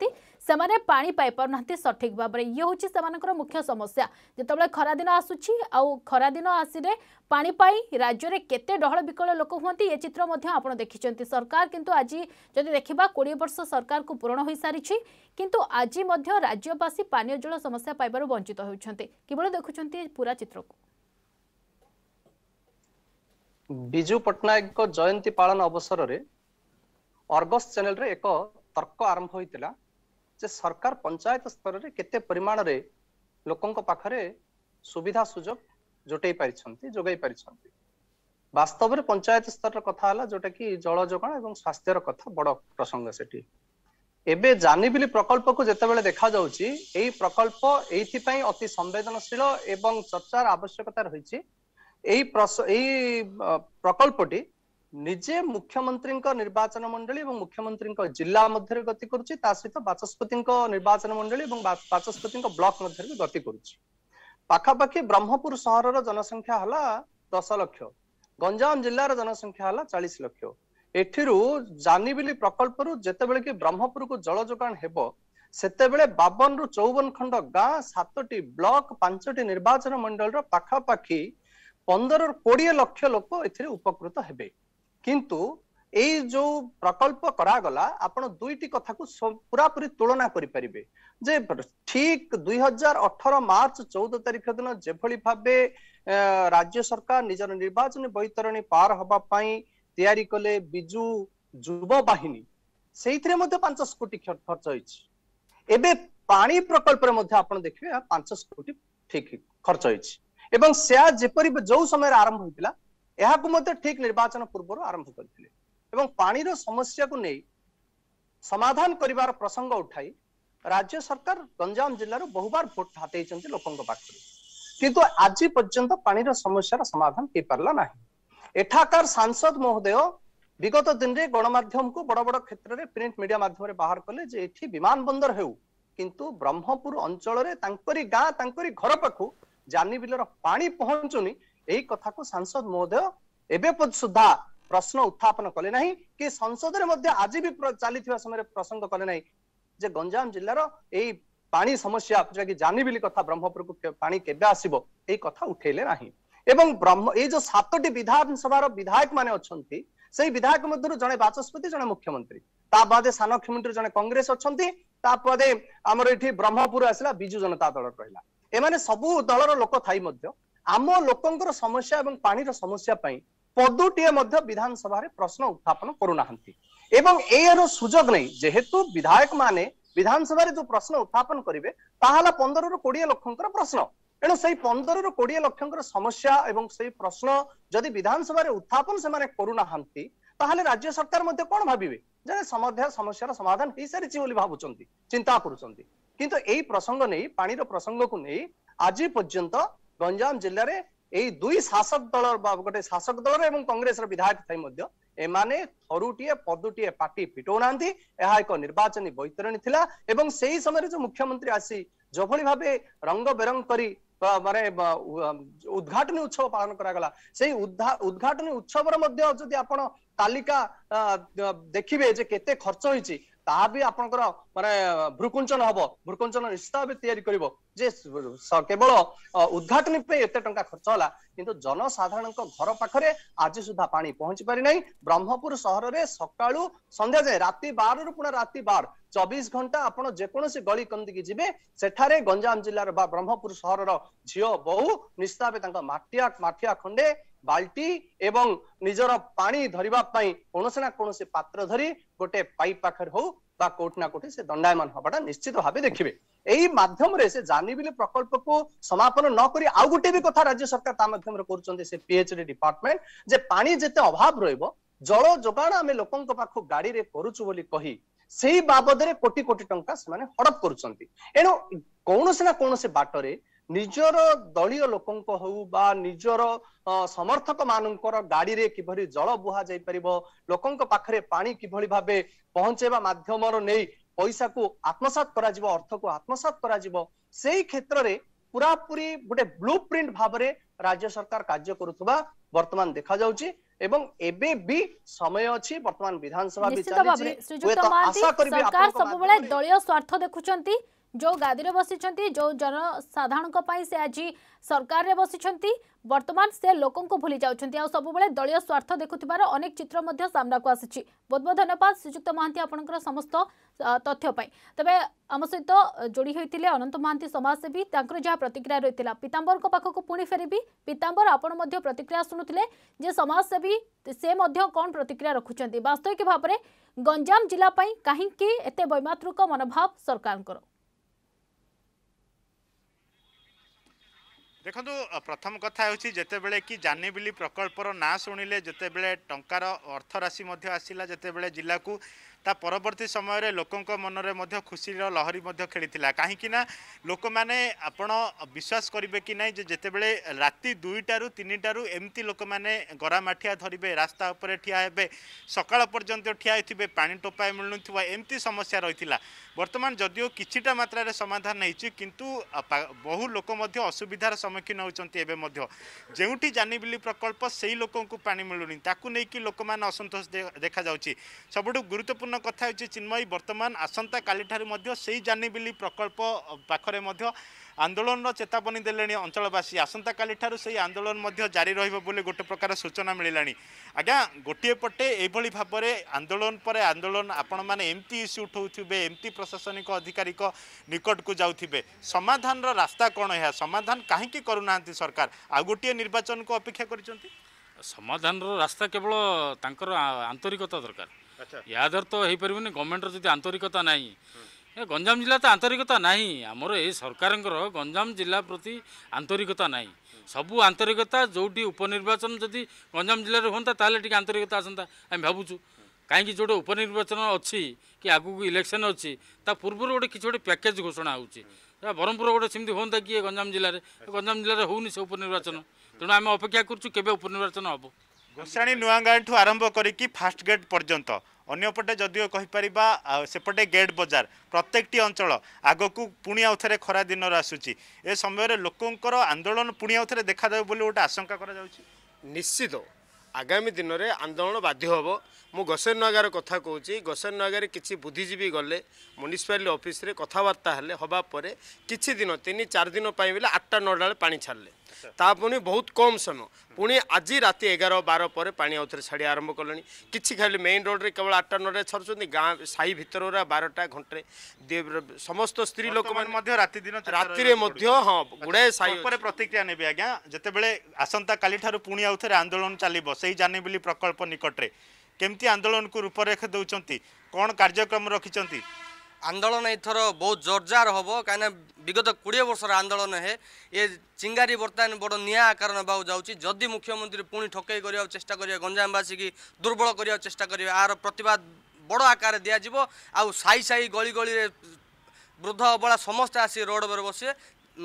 সে পাড়ি পাইপার না সঠিক ভাবে ইয়ে হচ্ছে সে মুখ্য সমস্যা যেতবে খরাদিন আসুচি আরাদিন আসলে পা পাই রাজ্যের কেতে ডহল বিকল লোক হুম এ চিত্র আপনার দেখিছেন সরকার কিন্তু আজ যদি দেখা কোড়ি বর্ষ সরকার পূরণ হয়ে সারিছে কিন্তু আজ রাজ্যবাসী পানীয় জল সমস্যা পাইবার বঞ্চিত হচ্ছেন কিভাবে দেখুছেন পুরা চিত্রকু ବିଜୁ ପଟ୍ଟନାୟକଙ୍କ ଜୟନ୍ତୀ ପାଳନ ଅବସରରେ ଅର୍ଗସ ଚ୍ୟାନେଲରେ ଏକ ତର୍କ ଆରମ୍ଭ ହୋଇଥିଲା ଯେ ସରକାର ପଞ୍ଚାୟତ ସ୍ତରରେ କେତେ ପରିମାଣରେ ଲୋକଙ୍କ ପାଖରେ ସୁବିଧା ସୁଯୋଗ ଜୁଟେଇ ପାରିଛନ୍ତି ଯୋଗାଇ ପାରିଛନ୍ତି ବାସ୍ତବରେ ପଞ୍ଚାୟତ ସ୍ତରର କଥା ହେଲା ଯୋଉଟାକି ଜଳ ଯୋଗାଣ ଏବଂ ସ୍ୱାସ୍ଥ୍ୟର କଥା ବଡ ପ୍ରସଙ୍ଗ ସେଠି ଏବେ ଜାନିବିଲି ପ୍ରକଳ୍ପକୁ ଯେତେବେଳେ ଦେଖାଯାଉଛି ଏହି ପ୍ରକଳ୍ପ ଏଇଥିପାଇଁ ଅତି ସମ୍ବେଦନଶୀଳ ଏବଂ ଚର୍ଚ୍ଚାର ଆବଶ୍ୟକତା ରହିଛି ଏଇ ଏଇ ପ୍ରକଳ୍ପଟି ନିଜେ ମୁଖ୍ୟମନ୍ତ୍ରୀଙ୍କ ନିର୍ବାଚନ ମଣ୍ଡଳୀ ଏବଂ ମୁଖ୍ୟମନ୍ତ୍ରୀଙ୍କ ଜିଲ୍ଲା ମଧ୍ୟରେ ଗତି କରୁଛି ତା ସହିତ ବାଚସ୍ପତିଙ୍କ ନିର୍ବାଚନ ମଣ୍ଡଳୀ ଏବଂ ବାଚସ୍ପତିଙ୍କ ବ୍ଲକ ମଧ୍ୟରେ ବି ଗତି କରୁଛି ପାଖାପାଖି ବ୍ରହ୍ମପୁର ସହରର ଜନସଂଖ୍ୟା ହେଲା ଦଶ ଲକ୍ଷ ଗଞ୍ଜାମ ଜିଲ୍ଲାର ଜନସଂଖ୍ୟା ହେଲା ଚାଳିଶ ଲକ୍ଷ ଏଥିରୁ ଜାନିବିଲି ପ୍ରକଳ୍ପରୁ ଯେତେବେଳେ କି ବ୍ରହ୍ମପୁରକୁ ଜଳ ଯୋଗାଣ ହେବ ସେତେବେଳେ ବାବନରୁ ଚଉବନ ଖଣ୍ଡ ଗାଁ ସାତଟି ବ୍ଲକ ପାଞ୍ଚଟି ନିର୍ବାଚନ ମଣ୍ଡଳୀର ପାଖାପାଖି ପନ୍ଦରରୁ କୋଡ଼ିଏ ଲକ୍ଷ ଲୋକ ଏଥିରେ ଉପକୃତ ହେବେ କିନ୍ତୁ ଏଇ ଯୋଉ ପ୍ରକଳ୍ପ କରାଗଲା ଆପଣ ଦୁଇଟି କଥାକୁ ପୁରାପୁରି ତୁଳନା କରିପାରିବେ ଯେ ଠିକ ଦୁଇ ହଜାର ଅଠର ମାର୍ଚ୍ଚ ଚଉଦ ତାରିଖ ଦିନ ଯେଭଳି ଭାବେ ରାଜ୍ୟ ସରକାର ନିଜର ନିର୍ବାଚନୀ ବୈତରଣୀ ପାର ହବା ପାଇଁ ତିଆରି କଲେ ବିଜୁ ଯୁବ ବାହିନୀ ସେଇଥିରେ ମଧ୍ୟ ପାଞ୍ଚଶହ କୋଟି ଖର୍ଚ୍ଚ ହେଇଛି ଏବେ ପାଣି ପ୍ରକଳ୍ପରେ ମଧ୍ୟ ଆପଣ ଦେଖିବେ ପାଞ୍ଚଶହ କୋଟି ଠିକ ଖର୍ଚ୍ଚ ହେଇଛି ଏବଂ ସେ ଯେପରି ଯୋଉ ସମୟରେ ଆରମ୍ଭ ହୋଇଥିଲା ଏହାକୁ ମଧ୍ୟ ଠିକ ନିର୍ବାଚନ ପୂର୍ବରୁ ଆରମ୍ଭ କରିଥିଲେ ଏବଂ ପାଣିର ସମସ୍ୟାକୁ ନେଇ ସମାଧାନ କରିବାର ପ୍ରସଙ୍ଗ ଉଠାଇ ରାଜ୍ୟ ସରକାର ଗଞ୍ଜାମ ଜିଲ୍ଲାରୁ ବହୁବାର ଭୋଟ ହାତେଇଛନ୍ତି ଲୋକଙ୍କ ପାଖରେ କିନ୍ତୁ ଆଜି ପର୍ଯ୍ୟନ୍ତ ପାଣିର ସମସ୍ୟାର ସମାଧାନ ହେଇପାରିଲା ନାହିଁ ଏଠାକାର ସାଂସଦ ମହୋଦୟ ବିଗତ ଦିନରେ ଗଣମାଧ୍ୟମକୁ ବଡ ବଡ କ୍ଷେତ୍ରରେ ପ୍ରିଣ୍ଟ ମିଡିଆ ମାଧ୍ୟମରେ ବାହାର କଲେ ଯେ ଏଠି ବିମାନ ବନ୍ଦର ହେଉ କିନ୍ତୁ ବ୍ରହ୍ମପୁର ଅଞ୍ଚଳରେ ତାଙ୍କରି ଗାଁ ତାଙ୍କରି ଘର ପାଖକୁ ଜାନିବିଲର ପାଣି ପହଞ୍ଚୁନି ଏହି କଥାକୁ ସାଂସଦ ମହୋଦୟ ଏବେ ସୁଦ୍ଧା ପ୍ରଶ୍ନ ଉତ୍ଥାପନ କଲେ ନାହିଁ କି ସଂସଦରେ ମଧ୍ୟ ଆଜି ବି ଚାଲିଥିବା ସମୟରେ ପ୍ରସଙ୍ଗ କଲେ ନାହିଁ ଯେ ଗଞ୍ଜାମ ଜିଲ୍ଲାର ଏଇ ପାଣି ସମସ୍ୟା ଯୋଉଟା କି ଜାନିବିଲି କଥା ବ୍ରହ୍ମପୁରକୁ ପାଣି କେବେ ଆସିବ ଏଇ କଥା ଉଠେଇଲେ ନାହିଁ ଏବଂ ବ୍ରହ୍ମ ଏଇ ଯୋଉ ସାତଟି ବିଧାନସଭାର ବିଧାୟକ ମାନେ ଅଛନ୍ତି ସେଇ ବିଧାୟକ ମଧ୍ୟରୁ ଜଣେ ବାଚସ୍ପତି ଜଣେ ମୁଖ୍ୟମନ୍ତ୍ରୀ ତା ବାଦେ ସାନ କ୍ଷମତାରୁ ଜଣେ କଂଗ୍ରେସ ଅଛନ୍ତି ତା ବାଦେ ଆମର ଏଠି ବ୍ରହ୍ମପୁର ଆସିଲା ବିଜୁ ଜନତା ଦଳ ରହିଲା ଏମାନେ ସବୁ ଦଳର ଲୋକ ଥାଇ ମଧ୍ୟ ଆମ ଲୋକଙ୍କର ସମସ୍ୟା ଏବଂ ପାଣିର ସମସ୍ୟା ପାଇଁ ପଦୁଟିଏ ମଧ୍ୟ ବିଧାନସଭାରେ ପ୍ରଶ୍ନ ଉତ୍ଥାପନ କରୁନାହାନ୍ତି ଏବଂ ଏହାର ସୁଯୋଗ ନେଇ ଯେହେତୁ ବିଧାୟକ ମାନେ ବିଧାନସଭାରେ ଯୋଉ ପ୍ରଶ୍ନ ଉତ୍ଥାପନ କରିବେ ତାହା ହେଲା ପନ୍ଦରରୁ କୋଡିଏ ଲକ୍ଷଙ୍କର ପ୍ରଶ୍ନ ଏଣୁ ସେଇ ପନ୍ଦରରୁ କୋଡିଏ ଲକ୍ଷଙ୍କର ସମସ୍ୟା ଏବଂ ସେଇ ପ୍ରଶ୍ନ ଯଦି ବିଧାନସଭାରେ ଉତ୍ଥାପନ ସେମାନେ କରୁନାହାନ୍ତି ତାହେଲେ ରାଜ୍ୟ ସରକାର ମଧ୍ୟ କଣ ଭାବିବେ ଯେ ସମସ୍ୟାର ସମାଧାନ ହେଇସାରିଛି ବୋଲି ଭାବୁଛନ୍ତି ଚିନ୍ତା କରୁଛନ୍ତି କିନ୍ତୁ ଏଇ ପ୍ରସଙ୍ଗ ନେଇ ପାଣିର ପ୍ରସଙ୍ଗକୁ ନେଇ ଆଜି ପର୍ଯ୍ୟନ୍ତ ଗଞ୍ଜାମ ଜିଲ୍ଲାରେ ଏଇ ଦୁଇ ଶାସକ ଦଳ ବା ଗୋଟେ ଶାସକ ଦଳର ଏବଂ କଂଗ୍ରେସର ବିଧାୟକ ଥାଇ ମଧ୍ୟ ଏମାନେ ଥରୁଟିଏ ପଦୁଟିଏ ପାଟି ଫିଟଉନାହାନ୍ତି ଏହା ଏକ ନିର୍ବାଚନୀ ବୈତରଣୀ ଥିଲା ଏବଂ ସେହି ସମୟରେ ଯେଉଁ ମୁଖ୍ୟମନ୍ତ୍ରୀ ଆସି ଯେଭଳି ଭାବେ ରଙ୍ଗ ବେରଙ୍ଗ କରି ମାନେ ଉଦ୍ଘାଟନୀ ଉତ୍ସବ ପାଳନ କରାଗଲା ସେଇ ଉଦ୍ଘାଟନୀ ଉତ୍ସବର ମଧ୍ୟ ଯଦି ଆପଣ ତାଲିକା ଦେଖିବେ ଯେ କେତେ ଖର୍ଚ୍ଚ ହେଇଛି ତାହା ବି ଆପଣଙ୍କର ମାନେ ଭ୍ରୁକୁଞ୍ଚନ ହବ ଭ୍ରୁକୁଞ୍ଚନ ନିଶ୍ଚିତ ଭାବେ ତିଆରି କରିବ ଯେ କେବଳ ଉଦ୍ଘାଟନୀ ପାଇଁ ଏତେ ଟଙ୍କା ଖର୍ଚ୍ଚ ହେଲା କିନ୍ତୁ ଜନସାଧାରଣଙ୍କ ଘର ପାଖରେ ଆଜି ସୁଦ୍ଧା ପାଣି ପହଞ୍ଚି ପାରିନାହିଁ ବ୍ରହ୍ମପୁର ସହରରେ ସକାଳୁ ସନ୍ଧ୍ୟା ଯାଏ ରାତି ବାରରୁ ପୁଣି ରାତି ବାର চবিশ ঘন্টা আপনার যেকোনসি গলি কন্দিকি যাবে সেঠারে গঞ্জাম জেলার বা ব্রহ্মপুর সহরর ঝিও বহু নিশ্চিত ভাবে তাঁর মাঠিয়া মাঠিয়া খন্ডে ବାଲ୍ଟି এবং নিজের ପାଣି ଧରିବା ପାଇଁ କୌଣସି ନା କୌଣସି ପାତ୍ର ଧରି ଗୋଟେ ପାଇପ୍ ପାଖରେ ହଉ ବା କୋଉଠି ନା କୋଉଠି ସେ ଦଣ୍ଡାୟମାନ ହବାଟା ନିଶ୍ଚିତ ଭାବେ ଦେଖିବେ এই মাধ্যমে সে জানিবিলি প্রকল্পকু সমাপন নকরি আউ গোটে বি কথা রাজ্য সরকার তা মাধ্যমে করছেন সে পিএচডি ডিপার্টমেন্ট যে পানি যেতে অভাব রহব জল যোগাণ আমি লোকঙ্ক পাখ গাড়িরে করুছু বলি কহি সেই বাবদরে কোটি কোটি টঙ্কা সে হড়প করছেন এণু কৌশি না কৌশি বাটরে ନିଜର ଦଳୀୟ ଲୋକଙ୍କ ହଉ ବା ନିଜର ସମର୍ଥକ ମାନଙ୍କର ଗାଡିରେ କିଭଳି ଜଳ ବୁହା ଯାଇପାରିବ ଲୋକଙ୍କ ପାଖରେ ପାଣି କିଭଳି ଭାବେ ପହଞ୍ଚେଇବା ମାଧ୍ୟମର ନେଇ ପଇସାକୁ ଆତ୍ମସାତ କରାଯିବ ଅର୍ଥକୁ ଆତ୍ମସାତ କରାଯିବ ସେଇ କ୍ଷେତ୍ରରେ ପୁରାପୁରି ଗୋଟେ ବ୍ଲୁ ପ୍ରିଣ୍ଟ ଭାବରେ ରାଜ୍ୟ ସରକାର କାର୍ଯ୍ୟ କରୁଥିବା ବର୍ତ୍ତମାନ ଦେଖାଯାଉଛି ଏବଂ ଏବେ ବି ସମୟ ଅଛି ବର୍ତ୍ତମାନ ବିଧାନସଭା বিচার নিশ্চিত ভাবে শ্রীযুক্ত মান্তি সরকার সববেলা দলীয় স্বার্থ जो गादी में बस जो जनसाधारण से आज सरकार में बस वर्तमान से लोक भूली जाऊँ सब दलय स्वार्थ देखुवर अनेक चित्र सामना को आसी बहुत बहुत धन्यवाद श्रीजुक्त महां आपण समस्त तथ्यपे तेज आम सहित तो जोड़ी होते अनंत महां समाजसेवी तर जहाँ प्रतिक्रिया रही है पीताम्बर पाखक पुणी फेरबी पीताम्बर आप प्रतिक्रिया शुणुते जे समाजसेवी से कौन प्रतिक्रिया रखुच्च वास्तविक भाव में गंजाम जिलापाई कहीं एत मनोभाव सरकार ଦେଖନ୍ତୁ ପ୍ରଥମ କଥା ହେଉଛି ଯେତେବେଳେ କି ଜାନିବିଲି ପ୍ରକଳ୍ପର ନାଁ ଶୁଣିଲେ ଯେତେବେଳେ ଟଙ୍କାର ଅର୍ଥରାଶି ମଧ୍ୟ ଆସିଲା ଯେତେବେଳେ ଜିଲ୍ଲାକୁ ତା ପରବର୍ତ୍ତୀ ସମୟରେ ଲୋକଙ୍କ ମନରେ ମଧ୍ୟ ଖୁସିର ଲହରୀ ମଧ୍ୟ ଖେଳିଥିଲା କାହିଁକି ନା ଲୋକମାନେ ଆପଣ ବିଶ୍ୱାସ କରିବେ କି ନାହିଁ ଯେ ଯେତେବେଳେ ରାତି ଦୁଇଟାରୁ ତିନିଟାରୁ ଏମିତି ଲୋକମାନେ ଗରାମାଠିଆ ଧରିବେ ରାସ୍ତା ଉପରେ ଠିଆ ହେବେ ସକାଳ ପର୍ଯ୍ୟନ୍ତ ଠିଆ ହୋଇଥିବେ ପାଣି ଟୋପାଏ ମିଳୁନଥିବ ଏମିତି ସମସ୍ୟା ରହିଥିଲା ବର୍ତ୍ତମାନ ଯଦିଓ କିଛିଟା ମାତ୍ରାରେ ସମାଧାନ ହେଇଛି କିନ୍ତୁ ବହୁ ଲୋକ ମଧ୍ୟ ଅସୁବିଧାର ସମ୍ମୁଖୀନ ହେଉଛନ୍ତି ଏବେ ମଧ୍ୟ ଯେଉଁଠି ଜାନିବିଲି ପ୍ରକଳ୍ପ ସେଇ ଲୋକଙ୍କୁ ପାଣି ମିଳୁନି ତାକୁ ନେଇକି ଲୋକମାନେ ଅସନ୍ତୋଷ ଦେଖାଯାଉଛି ସବୁଠୁ ଗୁରୁତ୍ୱପୂର୍ଣ୍ଣ ଗୁରୁତ୍ୱପୂର୍ଣ୍ଣ କଥା ହେଉଛି ଚିନ୍ମୟୀ ବର୍ତ୍ତମାନ ଆସନ୍ତାକାଲିଠାରୁ ମଧ୍ୟ ସେଇ ଜାନିବିଲି ପ୍ରକଳ୍ପ ପାଖରେ ମଧ୍ୟ ଆନ୍ଦୋଳନର ଚେତାବନୀ ଦେଲେଣି ଅଞ୍ଚଳବାସୀ ଆସନ୍ତାକାଲିଠାରୁ ସେଇ ଆନ୍ଦୋଳନ ମଧ୍ୟ ଜାରି ରହିବ ବୋଲି ଗୋଟେ ପ୍ରକାର ସୂଚନା ମିଳିଲାଣି ଆଜ୍ଞା ଗୋଟିଏ ପଟେ ଏଇଭଳି ଭାବରେ ଆନ୍ଦୋଳନ ପରେ ଆନ୍ଦୋଳନ ଆପଣମାନେ ଏମିତି ଇସ୍ୟୁ ଉଠାଉଥିବେ ଏମିତି ପ୍ରଶାସନିକ ଅଧିକାରୀଙ୍କ ନିକଟକୁ ଯାଉଥିବେ ସମାଧାନର ରାସ୍ତା କ'ଣ ଏହା ସମାଧାନ କାହିଁକି କରୁନାହାନ୍ତି ସରକାର ଆଉ ଗୋଟିଏ ନିର୍ବାଚନକୁ ଅପେକ୍ଷା କରିଛନ୍ତି ସମାଧାନର ରାସ୍ତା କେବଳ ତାଙ୍କର ଆନ୍ତରିକତା ଦରକାର ଏହା ଦ୍ୱାରା ତ ହେଇପାରିବନି ଗଭର୍ଣ୍ଣମେଣ୍ଟର ଯଦି ଆନ୍ତରିକତା ନାହିଁ ଏ ଗଞ୍ଜାମ ଜିଲ୍ଲା ତ ଆନ୍ତରିକତା ନାହିଁ ଆମର ଏ ସରକାରଙ୍କର ଗଞ୍ଜାମ ଜିଲ୍ଲା ପ୍ରତି ଆନ୍ତରିକତା ନାହିଁ ସବୁ ଆନ୍ତରିକତା ଯେଉଁଠି ଉପନିର୍ବାଚନ ଯଦି ଗଞ୍ଜାମ ଜିଲ୍ଲାରେ ହୁଅନ୍ତା ତାହେଲେ ଟିକେ ଆନ୍ତରିକତା ଆସନ୍ତା ଆମେ ଭାବୁଛୁ କାହିଁକି ଯେଉଁଠି ଉପନିର୍ବାଚନ ଅଛି କି ଆଗକୁ ଇଲେକ୍ସନ୍ ଅଛି ତା ପୂର୍ବରୁ ଗୋଟେ କିଛି ଗୋଟେ ପ୍ୟାକେଜ୍ ଘୋଷଣା ହେଉଛି ବ୍ରହ୍ମପୁର ଗୋଟେ ସେମିତି ହୁଅନ୍ତା କିଏ ଗଞ୍ଜାମ ଜିଲ୍ଲାରେ ଗଞ୍ଜାମ ଜିଲ୍ଲାରେ ହେଉନି ସେ ଉପନିର୍ବାଚନ ତେଣୁ ଆମେ ଅପେକ୍ଷା କରୁଛୁ କେବେ ଉପନିର୍ବାଚନ ହେବ ମଶାଣୀ ନୂଆଗାଁଠୁ ଆରମ୍ଭ କରିକି ଫାଷ୍ଟ ଗେଟ୍ ପର୍ଯ୍ୟନ୍ତ ଅନ୍ୟପଟେ ଯଦିଓ କହିପାରିବା ସେପଟେ ଗେଟ୍ ବଜାର ପ୍ରତ୍ୟେକଟି ଅଞ୍ଚଳ ଆଗକୁ ପୁଣି ଆଉଥରେ ଖରା ଦିନର ଆସୁଛି ଏ ସମୟରେ ଲୋକଙ୍କର ଆନ୍ଦୋଳନ ପୁଣି ଆଉଥରେ ଦେଖାଦେବ ବୋଲି ଗୋଟେ ଆଶଙ୍କା କରାଯାଉଛି ନିଶ୍ଚିତ ଆଗାମୀ ଦିନରେ ଆନ୍ଦୋଳନ ବାଧ୍ୟ ହେବ ମୁଁ ଗୋସେନ ନଗାର କଥା କହୁଛି ଗୋସେନ ନଗାରେ କିଛି ବୁଦ୍ଧିଜୀବୀ ଗଲେ ମ୍ୟୁନିସିପାଲିଟି ଅଫିସରେ କଥାବାର୍ତ୍ତା ହେଲେ ହେବା ପରେ କିଛି ଦିନ ତିନି ଚାରି ଦିନ ପାଇଁ ବୋଲେ ଆଠଟା ନଅଟା ବେଳେ ପାଣି ଛାଡ଼ିଲେ ତା ପୁଣି ବହୁତ କମ୍ ସମୟ ପୁଣି ଆଜି ରାତି ଏଗାର ବାର ପରେ ପାଣି ଆଉଥରେ ଛାଡ଼ି ଆରମ୍ଭ କଲେଣି କିଛି ଖାଲି ମେନ୍ ରୋଡ଼ରେ କେବଳ ଆଠଟା ନଅଟାରେ ଛାଡ଼ୁଛନ୍ତି ଗାଁ ସାହି ଭିତରରେ ବାରଟା ଘଣ୍ଟେ ସମସ୍ତ ସ୍ତ୍ରୀ ଲୋକମାନେ ମଧ୍ୟ ରାତି ଦିନ ରାତିରେ ମଧ୍ୟ ହଁ ଗୁଡ଼ାଏ ସାହି ଉପରେ ପ୍ରତିକ୍ରିୟା ନେବେ ଆଜ୍ଞା ଯେତେବେଳେ ଆସନ୍ତାକାଲି ଠାରୁ ପୁଣି ଆଉଥରେ ଆନ୍ଦୋଳନ ଚାଲିବ ସେଇ ଜାନିବିଲି ପ୍ରକଳ୍ପ ନିକଟରେ କେମିତି ଆନ୍ଦୋଳନକୁ ରୂପରେଖ ଦେଉଛନ୍ତି କ'ଣ କାର୍ଯ୍ୟକ୍ରମ ରଖିଛନ୍ତି ଆନ୍ଦୋଳନ ଏଥର ବହୁତ ଜୋରଦାର ହେବ କାହିଁକିନା ବିଗତ କୋଡ଼ିଏ ବର୍ଷର ଆନ୍ଦୋଳନ ହେ ଏ ଚିଙ୍ଗାରୀ ବର୍ତ୍ତମାନ ବଡ଼ ନିଆଁ ଆକାର ନେବାକୁ ଯାଉଛି ଯଦି ମୁଖ୍ୟମନ୍ତ୍ରୀ ପୁଣି ଠକେଇ କରିବାକୁ ଚେଷ୍ଟା କରିବେ ଗଞ୍ଜାମବାସୀକି ଦୁର୍ବଳ କରିବାକୁ ଚେଷ୍ଟା କରିବେ ଏହାର ପ୍ରତିବାଦ ବଡ଼ ଆକାରରେ ଦିଆଯିବ ଆଉ ସାଇ ସାଇ ଗଳି ଗଳିରେ ବୃଦ୍ଧ ଅବଳା ସମସ୍ତେ ଆସି ରୋଡ଼ ଉପରେ ବସିବେ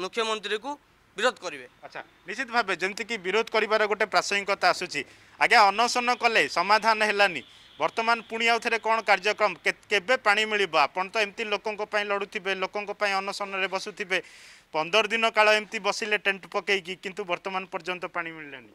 ମୁଖ୍ୟମନ୍ତ୍ରୀକୁ ବିରୋଧ କରିବେ ଆଚ୍ଛା ନିଶ୍ଚିତ ଭାବେ ଯେମିତିକି ବିରୋଧ କରିବାର ଗୋଟେ ପ୍ରାସଙ୍ଗିକତା ଆସୁଛି ଆଜ୍ଞା ଅନଶନ କଲେ ସମାଧାନ ହେଲାନି বর্তমান পুনি আউ থেকে কোণ কার্যক্রম কেবে পানি মিলব আপনার তো এমতি লোক লড়ুবে লোক অনশনরে বসুবে পনের দিন কাল এমতি বসলে টেন্ট পকাইকি কিন্তু বর্তমান পর্যন্ত পানি মিললানি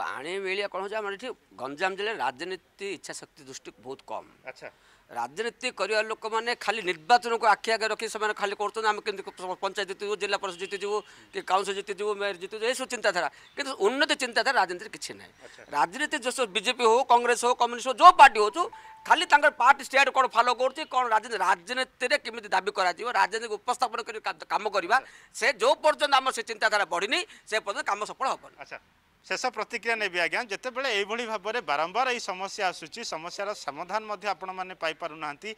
পানি মিলিয়া কোণ হচ্ছে আমার এটি গঞ্জাম জেলার রাজনীতি ইচ্ছা শক্তি দৃষ্টি বহু কম আচ্ছা ରାଜନୀତି କରିବା ଲୋକମାନେ ଖାଲି ନିର୍ବାଚନକୁ ଆଖି ଆଗରେ ରଖି ସେମାନେ ଖାଲି କରୁଛନ୍ତି ଆମେ କେମିତି ପଞ୍ଚାୟତ ଜିତିବୁ ଜିଲ୍ଲା ପରିଷଦ ଜିତିଯିବୁ କି କାଉନସିଲ ଜିତିଯିବୁ ମେୟର ଜିତିଯିବୁ ଏସବୁ ଚିନ୍ତାଧାରା କିନ୍ତୁ ଉନ୍ନତି ଚିନ୍ତାଧାରା ରାଜନୀତିରେ କିଛି ନାହିଁ ରାଜନୀତି ଯେଉଁ ବିଜେପି ହେଉ କଂଗ୍ରେସ ହେଉ କମ୍ୟୁନିଷ୍ଟ ହେଉ ଯେଉଁ ପାର୍ଟି ହେଉଛୁ ଖାଲି ତାଙ୍କର ପାର୍ଟି ଷ୍ଟେଟ୍ କ'ଣ ଫଲୋ କରୁଛି କ'ଣ ରାଜନୀତି ରାଜନୀତିରେ କେମିତି ଦାବି କରାଯିବ ରାଜନୀତିକୁ ଉପସ୍ଥାପନ କରି କାମ କରିବା ସେ ଯେଉଁ ପର୍ଯ୍ୟନ୍ତ ଆମର ସେ ଚିନ୍ତାଧାରା ବଢ଼ିନି ସେ ପର୍ଯ୍ୟନ୍ତ କାମ ସଫଳ ହେବନି ଆଚ୍ଛା ଶେଷ ପ୍ରତିକ୍ରିୟା ନେବି ଆଜ୍ଞା ଯେତେବେଳେ ଏଇଭଳି ଭାବରେ ବାରମ୍ବାର ଏହି ସମସ୍ୟା ଆସୁଛି ସମସ୍ୟାର ସମାଧାନ ମଧ୍ୟ ଆପଣମାନେ ପାଇପାରୁନାହାନ୍ତି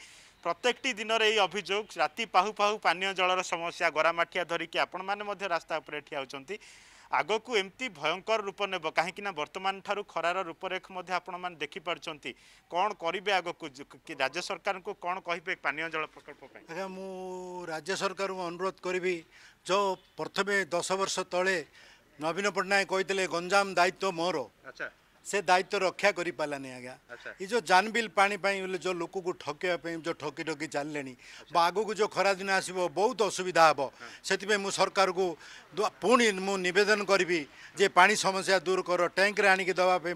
ପ୍ରତ୍ୟେକଟି ଦିନରେ ଏହି ଅଭିଯୋଗ ରାତି ପାହୁ ପାହୁ ପାନୀୟ ଜଳର ସମସ୍ୟା ଗରାମାଠିଆ ଧରିକି ଆପଣମାନେ ମଧ୍ୟ ରାସ୍ତା ଉପରେ ଠିଆ ହେଉଛନ୍ତି ଆଗକୁ ଏମିତି ଭୟଙ୍କର ରୂପ ନେବ କାହିଁକିନା ବର୍ତ୍ତମାନ ଠାରୁ ଖରାର ରୂପରେଖ ମଧ୍ୟ ଆପଣମାନେ ଦେଖିପାରୁଛନ୍ତି କ'ଣ କରିବେ ଆଗକୁ ରାଜ୍ୟ ସରକାରଙ୍କୁ କ'ଣ କହିବେ ପାନୀୟ ଜଳ ପ୍ରକଳ୍ପ ପାଇଁ ଆଜ୍ଞା ମୁଁ ରାଜ୍ୟ ସରକାରଙ୍କୁ ଅନୁରୋଧ କରିବି ଯେଉଁ ପ୍ରଥମେ ଦଶ ବର୍ଷ ତଳେ ନବୀନ ପଟ୍ଟନାୟକ କହିଥିଲେ ଗଞ୍ଜାମ ଦାୟିତ୍ୱ ମୋର ଆଚ୍ଛା ସେ ଦାୟିତ୍ୱ ରକ୍ଷା କରିପାରିଲାନି ଆଜ୍ଞା ଏ ଯେଉଁ ଜାନବିଲ୍ ପାଣି ପାଇଁ ବୋଲେ ଯେଉଁ ଲୋକକୁ ଠକିବା ପାଇଁ ଯେଉଁ ଠକି ଠକି ଚାଲିଲେଣି ବା ଆଗକୁ ଯେଉଁ ଖରାଦିନ ଆସିବ ବହୁତ ଅସୁବିଧା ହେବ ସେଥିପାଇଁ ମୁଁ ସରକାରକୁ ପୁଣି ମୁଁ ନିବେଦନ କରିବି ଯେ ପାଣି ସମସ୍ୟା ଦୂର କର ଟ୍ୟାଙ୍କରେ ଆଣିକି ଦେବା ପାଇଁ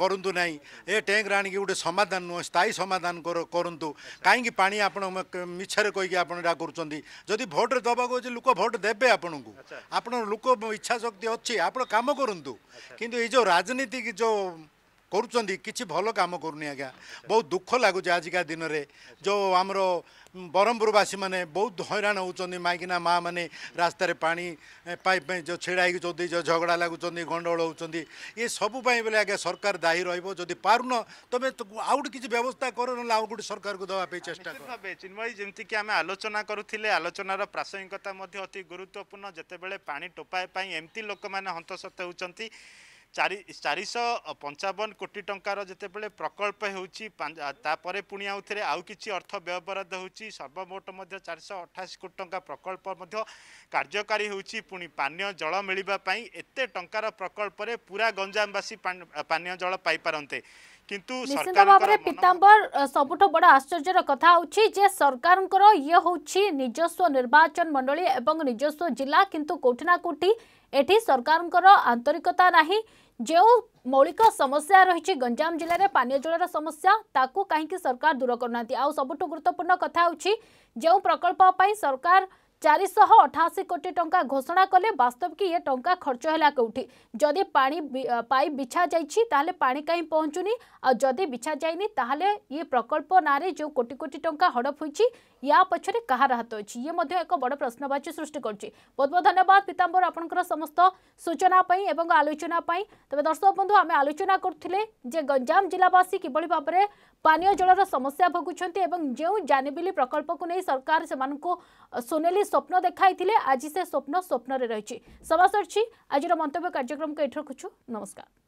କରନ୍ତୁ ନାହିଁ ଏ ଟ୍ୟାଙ୍କରେ ଆଣିକି ଗୋଟେ ସମାଧାନ ନୁହଁ ସ୍ଥାୟୀ ସମାଧାନ କର କରନ୍ତୁ କାହିଁକି ପାଣି ଆପଣ ମିଛରେ କହିକି ଆପଣ ଏଇଟା କରୁଛନ୍ତି ଯଦି ଭୋଟ୍ରେ ଦେବାକୁ ଅଛି ଲୋକ ଭୋଟ୍ ଦେବେ ଆପଣଙ୍କୁ ଆପଣ ଲୋକ ଇଚ୍ଛା ଶକ୍ତି ଅଛି ଆପଣ କାମ କରନ୍ତୁ କିନ୍ତୁ ଏଇ ଯେଉଁ ରାଜନୀତି जो भलो काम गरुनि बहुत दुःख लागु आजिका दिन जो आम्र ब्रह्मपुरवासी महत हैराण हुन्छ मैकना माने जो पाप छिडाहक झगडा लागुन चाहिँ गण्डल हुन्छ य सबूपी बोले आज सरकार दायी रि पाउँदै आउँछ कि व्यवस्था गर सरकार को सरकारको दबाई चेष्टा बेचिन्मय जेमीक आम आलोचना गर्ुले आलोचन र अति गुरुत्वपूर्ण जतिबेला पा एमी लोके हन्तसन्त हुन्छ ଚାରି ଚାରିଶହ ପଞ୍ଚାବନ କୋଟି ଟଙ୍କାର ଯେତେବେଳେ ପ୍ରକଳ୍ପ ହେଉଛି ତାପରେ ପୁଣି ଆଉଥରେ ଆଉ କିଛି ଅର୍ଥ ବ୍ୟବରାଦ ହେଉଛି ସର୍ବମୋଟ ମଧ୍ୟ ଚାରିଶହ ଅଠାଅଶୀ କୋଟି ଟଙ୍କା ପ୍ରକଳ୍ପ ମଧ୍ୟ କାର୍ଯ୍ୟକାରୀ ହେଉଛି ପୁଣି ପାନୀୟ ଜଳ ମିଳିବା ପାଇଁ ଏତେ ଟଙ୍କାର ପ୍ରକଳ୍ପରେ ପୁରା ଗଞ୍ଜାମବାସୀ ପାନୀୟ ଜଳ ପାଇପାରନ୍ତେ କିନ୍ତୁ ନିଶ୍ଚିତ ଭାବରେ ପୀତାମ୍ବର ସବୁଠୁ ବଡ଼ ଆଶ୍ଚର୍ଯ୍ୟର କଥା ହେଉଛି ଯେ ସରକାରଙ୍କର ଇଏ ହେଉଛି ନିଜସ୍ୱ ନିର୍ବାଚନ ମଣ୍ଡଳୀ ଏବଂ ନିଜସ୍ୱ ଜିଲ୍ଲା କିନ୍ତୁ କେଉଁଠି ନା କେଉଁଠି ଏଠି ସରକାରଙ୍କର ଆନ୍ତରିକତା ନାହିଁ ଯେଉଁ ମୌଳିକ ସମସ୍ୟା ରହିଛି ଗଞ୍ଜାମ ଜିଲ୍ଲାରେ ପାନୀୟ ଜଳର ସମସ୍ୟା ତାକୁ କାହିଁକି ସରକାର ଦୂର କରୁନାହାନ୍ତି ଆଉ ସବୁଠୁ ଗୁରୁତ୍ୱପୂର୍ଣ୍ଣ କଥା ହେଉଛି ଯେଉଁ ପ୍ରକଳ୍ପ ପାଇଁ ସରକାର चार शह अठाशी कोटी टंका घोषणा कले बास्तव कि ये टंका खर्च है कौटी जदि पा पाइप बिछा जाए पा कहीं पहुँचुनी आदि बिछा जाए ये प्रकल्प ना जो कोटि कोटी टंका हड़प हो या पक्ष कहार हाथ अच्छी ये मध्य एक बड़ प्रश्नवाची सृष्टि कर बहुत बहुत धन्यवाद पीताम्बर आपंकर समस्त सूचनापी एवं आलोचनापी तेज दर्शक बंधु आम आलोचना करें गंजाम जिलावासी किभ भाव ପାନୀୟ ଜଳର ସମସ୍ୟା ଭୋଗୁଛନ୍ତି ଏବଂ ଯେଉଁ ଜାନିବିଲି ପ୍ରକଳ୍ପକୁ ନେଇ ସରକାର ସେମାନଙ୍କୁ ସୋନେଲି ସ୍ୱପ୍ନ ଦେଖାଇଥିଲେ ଆଜି ସେ ସ୍ୱପ୍ନ ସ୍ୱପ୍ନରେ ରହିଛି ସଭା ସରିଛି ଆଜିର ମନ୍ତବ୍ୟ କାର୍ଯ୍ୟକ୍ରମକୁ ଏଠି ରଖୁଛୁ ନମସ୍କାର